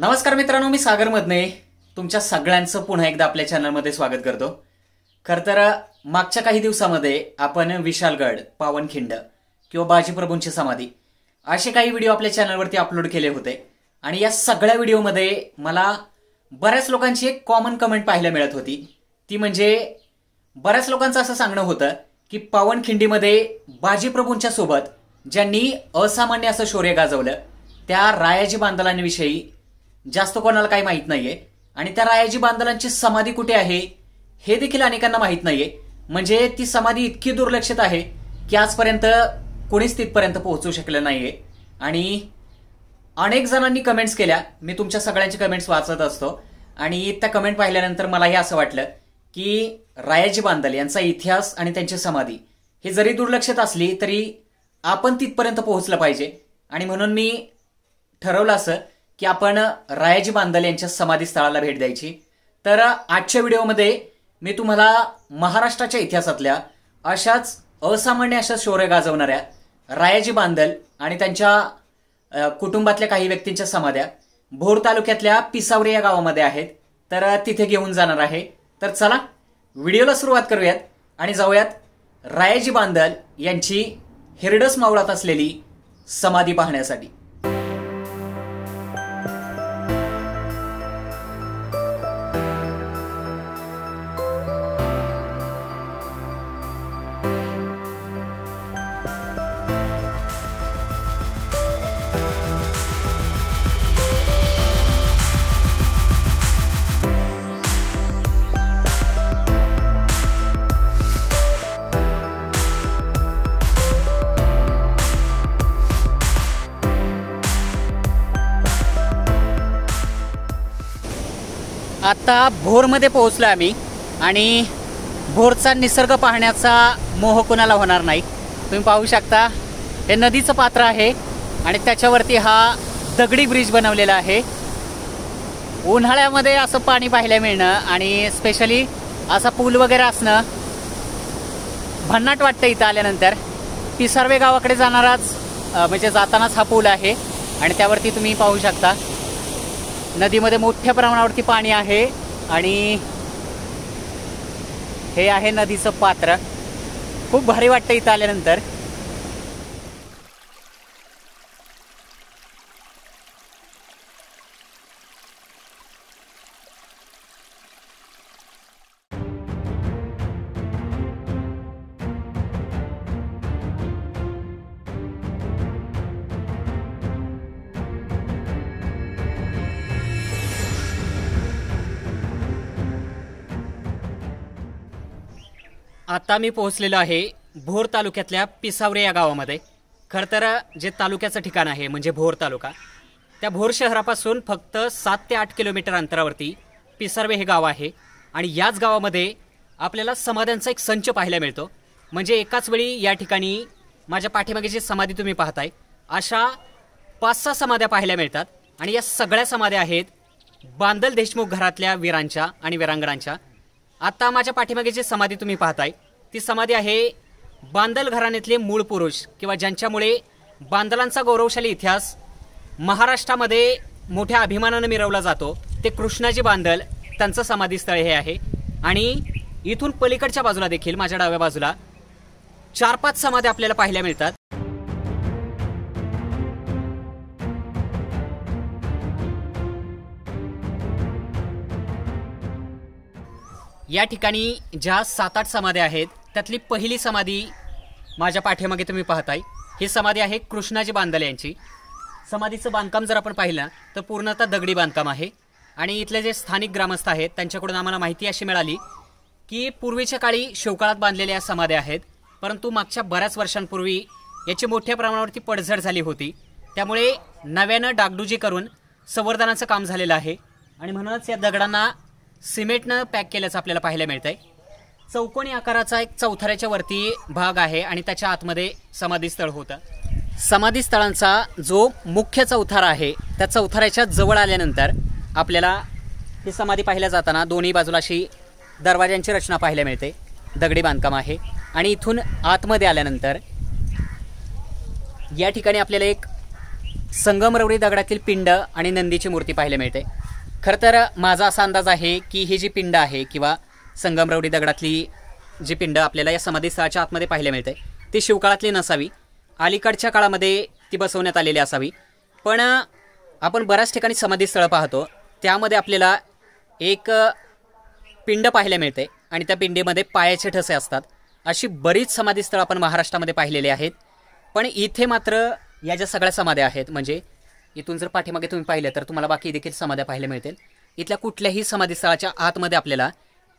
नमस्कार मित्रांनो मी सागर मधने तुमच्या सगळ्यांचं पुन्हा एकदा आपल्या चॅनलमध्ये स्वागत करतो खरं तर मागच्या काही दिवसामध्ये आपण विशालगड पावनखिंड किंवा बाजीप्रभूंची समाधी असे काही व्हिडिओ आपल्या चॅनलवरती अपलोड केले होते आणि या सगळ्या व्हिडिओमध्ये मला बऱ्याच लोकांची एक कॉमन कमेंट पाहायला मिळत होती ती म्हणजे बऱ्याच लोकांचं असं सांगणं होतं की पावनखिंडीमध्ये बाजीप्रभूंच्या सोबत ज्यांनी असामान्य असं शौर्य गाजवलं त्या रायाजी बांधलांविषयी जास्त कोणाला काही माहीत नाहीये आणि त्या रायाजी बांदलांची समाधी कुठे आहे हे देखील अनेकांना माहीत नाहीये म्हणजे ती समाधी इतकी दुर्लक्षित आहे की आजपर्यंत कोणीच तिथपर्यंत पोहोचू शकलं नाहीये आणि अनेक जणांनी कमेंट्स केल्या मी तुमच्या सगळ्यांचे कमेंट्स वाचत असतो आणि त्या कमेंट पाहिल्यानंतर मला हे असं वाटलं की रायाजी बांदल यांचा इतिहास आणि त्यांची समाधी हे जरी दुर्लक्षित असली तरी आपण तिथपर्यंत पोहोचलं पाहिजे आणि म्हणून मी ठरवलं असं की आपण रायाजी बांदल यांच्या समाधी स्थळाला भेट द्यायची तर आजच्या व्हिडिओमध्ये मी तुम्हाला महाराष्ट्राच्या इतिहासातल्या अशाच असामान्य अशा शौर्य गाजवणाऱ्या रायाजी बांदल आणि त्यांच्या कुटुंबातल्या काही व्यक्तींच्या समाध्या भोर तालुक्यातल्या पिसावरे या गावामध्ये आहेत तर तिथे घेऊन जाणार आहे तर चला व्हिडिओला सुरुवात करूयात आणि जाऊयात रायाजी बांदल यांची हिरडस मावळात असलेली समाधी पाहण्यासाठी आत्ता भोरमध्ये पोहोचलो आम्ही आणि भोरचा निसर्ग पाहण्याचा मोह कोणाला होणार नाही तुम्ही पाहू शकता हे नदीचं पात्र आहे आणि त्याच्यावरती हा दगडी ब्रिज बनवलेला आहे उन्हाळ्यामध्ये असं पाणी पाहायला मिळणं आणि स्पेशली असा पूल वगैरे असणं भन्नाट वाटतं इथं आल्यानंतर पिसारवे गावाकडे जाणाराच म्हणजे जातानाच हा पूल आहे आणि त्यावरती तुम्ही पाहू शकता नदीमध्ये मोठ्या प्रमाणावरती पाणी आहे आणि हे आहे नदीचं पात्र खूप भारी वाटतं इथं आल्यानंतर आता मी पोहोचलेलो आहे भोर तालुक्यातल्या पिसावरे या गावामध्ये खरं तर जे तालुक्याचं ठिकाण आहे म्हणजे भोर तालुका त्या भोर शहरापासून फक्त सात ते आठ किलोमीटर अंतरावरती पिसारवे हे गाव आहे आणि याच गावामध्ये आपल्याला समाध्यांचा एक संच पाहायला मिळतो म्हणजे एकाच वेळी या ठिकाणी माझ्या पाठीमागे जी समाधी तुम्ही पाहताय अशा पाच सहा समाध्या पाहायला मिळतात आणि या सगळ्या समाध्या आहेत बांदल देशमुख घरातल्या वीरांच्या आणि वीरांगणांच्या आत्ता माझ्या पाठीमागे जी समाधी तुम्ही पाहताय ती समाधी आहे बांदल घराण्यातले मूळ पुरुष किंवा ज्यांच्यामुळे बांदलांचा गौरवशाली इतिहास महाराष्ट्रामध्ये मोठ्या अभिमानानं मिरवला जातो ते कृष्णाजी बांदल त्यांचं समाधीस्थळ हे आहे आणि इथून पलीकडच्या बाजूला देखील माझ्या डाव्या बाजूला चार पाच समाधी आपल्याला पाहायला मिळतात या ठिकाणी ज्या सात आठ समाध्या आहेत त्यातली पहिली समाधी माझ्या पाठीमागे तुम्ही पाहताय ही समाधी आहे कृष्णाजी बांधले यांची समाधीचं बांधकाम जर आपण पाहिलं तर पूर्णतः दगडी बांधकाम आहे आणि इथले जे स्थानिक ग्रामस्थ आहेत त्यांच्याकडून आम्हाला माहिती अशी मिळाली की पूर्वीच्या काळी शिवकाळात बांधलेल्या या समाध्या आहेत परंतु मागच्या बऱ्याच वर्षांपूर्वी याची मोठ्या प्रमाणावरती पडझड झाली होती त्यामुळे नव्यानं डागडुजी करून संवर्धनाचं काम झालेलं आहे आणि म्हणूनच या दगडांना सिमेंटनं पॅक केल्याचं आपल्याला पाहायला मिळतं आहे चौकोनी आकाराचा एक चौथऱ्याच्या वरती भाग आहे आणि त्याच्या आतमध्ये समाधीस्थळ होतं समाधीस्थळांचा जो मुख्य चौथारा आहे त्या चौथऱ्याच्या जवळ आल्यानंतर आपल्याला ही समाधी पाहिल्या जाताना दोन्ही बाजूला अशी दरवाज्यांची रचना पाहायला मिळते दगडी बांधकाम आहे आणि इथून आतमध्ये आल्यानंतर या ठिकाणी आपल्याला एक संगमरवरी दगडातील पिंड आणि नंदीची मूर्ती पाहायला मिळते खरं तर माझा असा अंदाज आहे की ही जी पिंड आहे किंवा संगमरवडी दगडातली जी पिंड आपल्याला या समाधी स्थळाच्या आतमध्ये पाहायला मिळते ती शिवकाळातली नसावी अलीकडच्या काळामध्ये ती बसवण्यात आलेली असावी पण आपण बऱ्याच ठिकाणी समाधी स्थळं पाहतो त्यामध्ये आपल्याला एक पिंड पाहायला मिळते आणि त्या पिंडीमध्ये पायाचे ठसे असतात अशी बरीच समाधीस्थळं आपण महाराष्ट्रामध्ये पाहिलेली आहेत पण इथे मात्र या ज्या सगळ्या समाध्या आहेत म्हणजे इथून जर पाठीमागे तुम्ही पाहिलं तर तुम्हाला बाकी देखील समाध्या पाहायला मिळतील इथल्या कुठल्याही समाधीस्थळाच्या आतमध्ये आपल्याला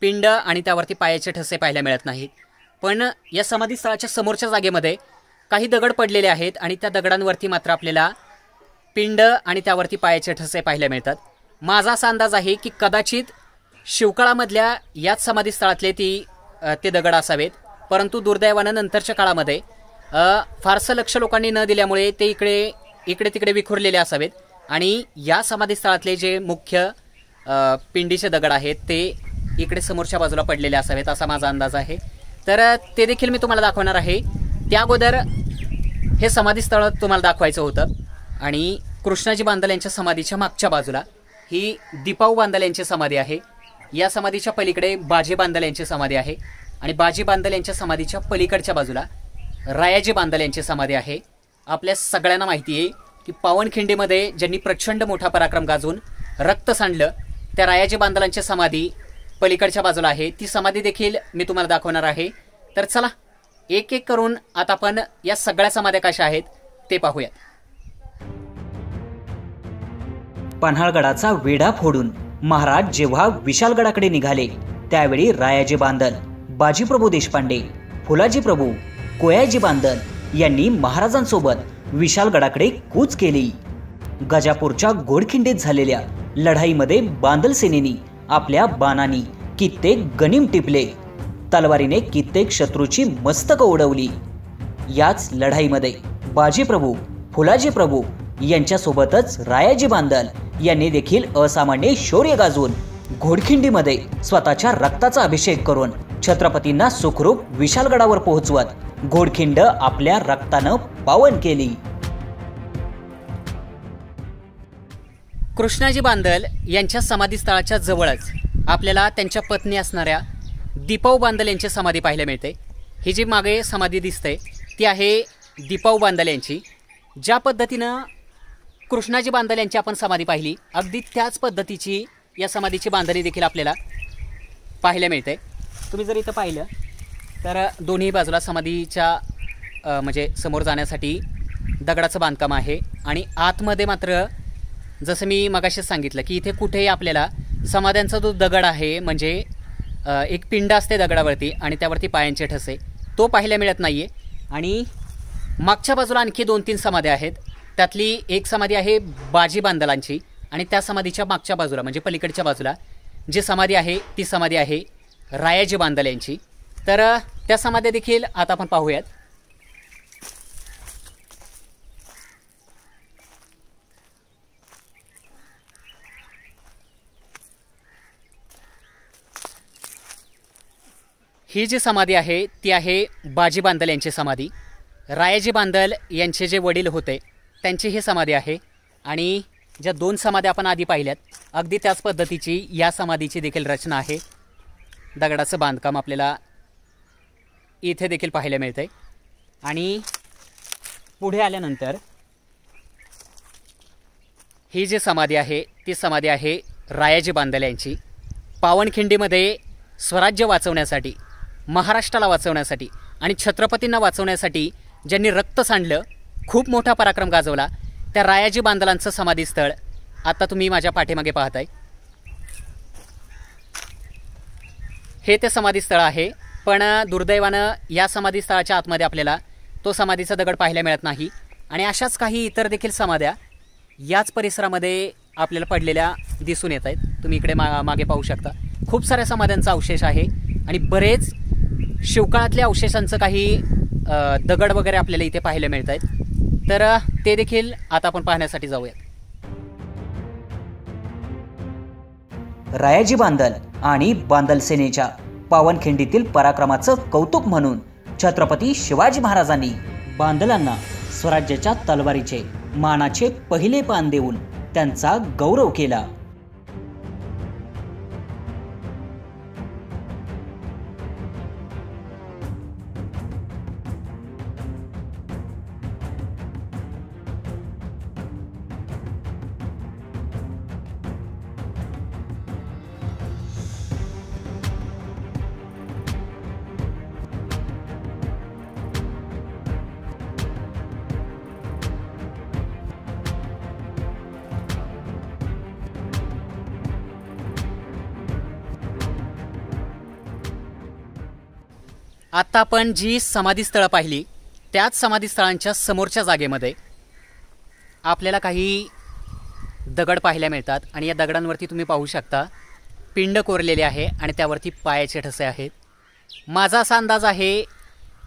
पिंड आणि त्यावरती पायाचे ठसे पाहायला मिळत नाहीत पण या समाधीस्थळाच्या समोरच्या जागेमध्ये काही दगड पडलेले आहेत आणि त्या दगडांवरती मात्र आपल्याला पिंड आणि त्यावरती पायाचे ठसे पाहायला मिळतात माझा असा अंदाज आहे की कदाचित शिवकाळामधल्या याच समाधीस्थळातले ती ते दगड असावेत परंतु दुर्दैवानं नंतरच्या काळामध्ये फारसं लक्ष लोकांनी न दिल्यामुळे ते इकडे इकडे तिकडे विखुरलेले असावेत आणि या समाधीस्थळातले जे मुख्य पिंडीचे दगड आहेत ते इकडे समोरच्या बाजूला पडलेले असावेत असा माझा अंदाज आहे तर ते देखील मी तुम्हाला दाखवणार आहे त्या अगोदर हे समाधीस्थळ तुम्हाला दाखवायचं होतं आणि कृष्णाजी बांदल यांच्या समाधीच्या मागच्या बाजूला ही दीपाऊ बांधल यांची समाधी आहे या समाधीच्या पलीकडे बाजी बांधल यांची समाधी आहे आणि बाजी बांधल यांच्या समाधीच्या पलीकडच्या बाजूला रायाजी बांधल यांची समाधी आहे आपल्या सगळ्यांना माहिती आहे की पावनखिंडीमध्ये ज्यांनी प्रचंड मोठा पराक्रम गाजून रक्त सांडलं त्या रायाजी बांधलांच्या समाधी पलीकडच्या बाजूला आहे ती समाधी देखील मी तुम्हाला दाखवणार आहे तर चला एक एक करून आता आपण या सगळ्या समाध्या कशा आहेत ते पाहूयात पन्हाळगडाचा वेढा फोडून महाराज जेव्हा विशालगडाकडे निघाले त्यावेळी रायाजी बांदल बाजीप्रभू देशपांडे फुलाजी प्रभू कोयाजी बांधल यांनी महाराजांसोबत विशालगडाकडे कूच केली गजापूरच्या गोडखिंडीत झालेल्या लढाईमध्ये बांदल सेनेनी आपल्या बानानी कित्येक गनिम टिपले तलवारीने कित्येक शत्रूची मस्तक उडवली याच लढाईमध्ये बाजीप्रभू फुलाजी प्रभू यांच्यासोबतच रायाजी बांदल यांनी देखील असामान्य शौर्य गाजवून घोडखिंडीमध्ये स्वतःच्या रक्ताचा अभिषेक करून छत्रपतींना सुखरूप विशालगडावर पोहोचवत घोडखिंड आपल्या रक्तानं पावन केली कृष्णाजी बांदल यांच्या समाधीस्थळाच्या जवळच आपल्याला त्यांच्या पत्नी असणाऱ्या दीपाऊ बांदल यांची समाधी पाहायला मिळते ही जी मागे समाधी दिसते ती आहे दीपाऊ बांदल यांची ज्या पद्धतीनं कृष्णाजी बांदल यांची आपण समाधी पाहिली अगदी त्याच पद्धतीची या समाधीची बांधणी देखील आपल्याला पाहायला मिळते तुम्ही जर इथं पाहिलं तर दोन्ही बाजूला समाधीच्या म्हणजे समोर जाण्यासाठी दगडाचं बांधकाम आहे आणि आतमध्ये मात्र जसं मी मगाशीच सांगितलं की इथे कुठेही आपल्याला समाध्यांचा जो दगड आहे म्हणजे एक पिंड असते दगडावरती आणि त्यावरती पायांचे ठसे तो पाहायला मिळत नाही आहे आणि मागच्या बाजूला आणखी दोन तीन समाध्या आहेत त्यातली एक समाधी आहे बाजी बांधलांची आणि त्या समाधीच्या मागच्या बाजूला म्हणजे पलीकडच्या बाजूला जी समाधी आहे ती समाधी आहे रायाजी बांदल यांची तर त्या समाध्या देखील आता आपण पाहूयात ही जी समाधी आहे ती आहे बाजी बांदल यांची समाधी रायाजी बांदल यांचे जे वडील होते त्यांची ही समाधी आहे आणि ज्या दोन समाध्या आपण आधी पाहिल्यात अगदी त्याच पद्धतीची या समाधीची देखील रचना आहे दगडाचं बांधकाम आपल्याला इथे देखील पाहायला मिळतं आहे आणि पुढे आल्यानंतर ही जी समाधी आहे ती समाधी आहे रायाजी बांधल्यांची यांची पावनखिंडीमध्ये स्वराज्य वाचवण्यासाठी महाराष्ट्राला वाचवण्यासाठी आणि छत्रपतींना वाचवण्यासाठी ज्यांनी रक्त सांडलं खूप मोठा पराक्रम गाजवला त्या रायाजी समाधी समाधीस्थळ आता तुम्ही माझ्या पाठीमागे पाहताय हे ते समाधीस्थळ आहे पण दुर्दैवानं या समाधीस्थळाच्या आतमध्ये आपल्याला तो समाधीचा दगड पाहायला मिळत नाही आणि अशाच काही इतर देखील समाध्या याच परिसरामध्ये आपल्याला पडलेल्या दिसून येत आहेत तुम्ही इकडे मा मागे पाहू शकता खूप साऱ्या समाध्यांचा अवशेष आहे आणि बरेच शिवकाळातल्या अवशेषांचं काही दगड वगैरे आपल्याला इथे पाहायला मिळत आहेत तर ते देखील आता आपण पाहण्यासाठी जाऊयात रायाजी बांदल आणि बांदल सेनेच्या पावनखिंडीतील पराक्रमाचं कौतुक म्हणून छत्रपती शिवाजी महाराजांनी बांदलांना स्वराज्याच्या तलवारीचे मानाचे पहिले पान देऊन त्यांचा गौरव केला आत्ता आपण जी समाधीस्थळं पाहिली त्याच समाधीस्थळांच्या समोरच्या जागेमध्ये आपल्याला काही दगड पाहायला मिळतात आणि या दगडांवरती तुम्ही पाहू शकता पिंड कोरलेले आहे आणि त्यावरती पायाचे ठसे आहेत माझा असा अंदाज आहे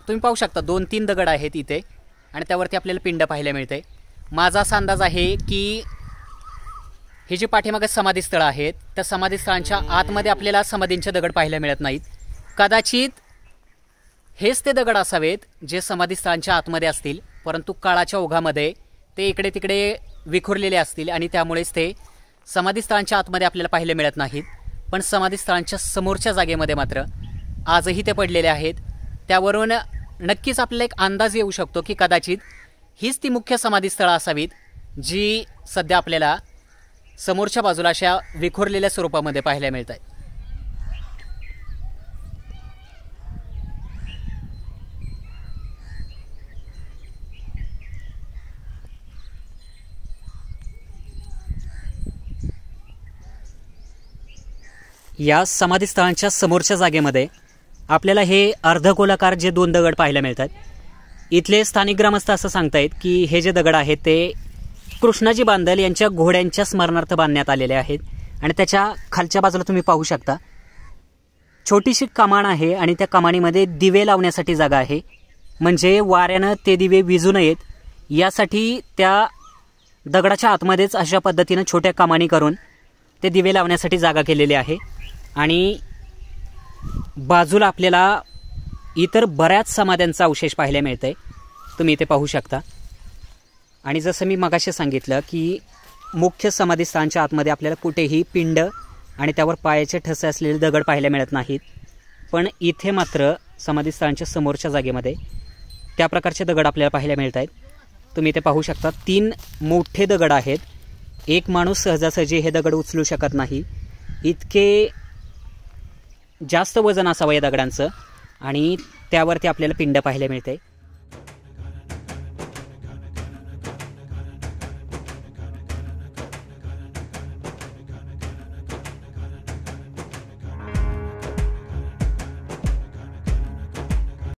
तुम्ही पाहू शकता दोन तीन दगड आहेत इथे आणि त्यावरती आपल्याला पिंड पाहायला मिळते माझा असा अंदाज आहे की हे जे पाठीमागे समाधीस्थळं आहेत त्या समाधीस्थळांच्या आतमध्ये आपल्याला समाधींचे दगड पाहायला मिळत नाहीत कदाचित हेच ते दगड असावेत जे समाधीस्थळांच्या आतमध्ये असतील परंतु काळाच्या ओघामध्ये ते इकडे तिकडे विखुरलेले असतील आणि त्यामुळेच ते समाधीस्थळांच्या आतमध्ये आपल्याला पाहायला मिळत नाहीत पण समाधीस्थळांच्या समोरच्या जागेमध्ये मात्र आजही ते पडलेले आहेत त्यावरून नक्कीच आपल्याला एक अंदाज येऊ शकतो की कदाचित हीच ती मुख्य समाधीस्थळं असावीत जी सध्या आपल्याला समोरच्या बाजूला अशा विखुरलेल्या स्वरूपामध्ये पाहायला मिळत आहेत या समाधीस्थळांच्या समोरच्या जागेमध्ये आपल्याला हे अर्धगोलाकार जे दोन दगड पाहायला मिळतात इथले स्थानिक ग्रामस्थ असं सांगतायत की हे जे दगड आहेत ते कृष्णाजी बांधल यांच्या घोड्यांच्या स्मरणार्थ बांधण्यात आलेले आहेत आणि त्याच्या खालच्या बाजूला तुम्ही पाहू शकता छोटीशी कमान आहे आणि त्या कमाणीमध्ये दिवे लावण्यासाठी जागा आहे म्हणजे वाऱ्यानं ते दिवे विजू नयेत यासाठी त्या दगडाच्या आतमध्येच अशा पद्धतीनं छोट्या कमानी करून ते दिवे लावण्यासाठी जागा केलेली आहे आणि बाजूला आपल्याला इतर बऱ्याच समाध्यांचा अवशेष पाहायला मिळतं आहे तुम्ही इथे पाहू शकता आणि जसं मी मगाशी सांगितलं की मुख्य स्थानच्या आतमध्ये आपल्याला कुठेही पिंड आणि त्यावर पायाचे ठसे असलेले दगड पाहायला मिळत नाहीत पण इथे मात्र समाधीस्थळांच्या समोरच्या जागेमध्ये त्या प्रकारचे दगड आपल्याला पाहायला मिळत आहेत तुम्ही इथे पाहू शकता तीन मोठे दगड आहेत एक माणूस सहजासहजी हे दगड उचलू शकत नाही इतके जास्त वजन असावं या दगडांचं आणि त्यावरती आपल्याला पिंड पाहायला मिळते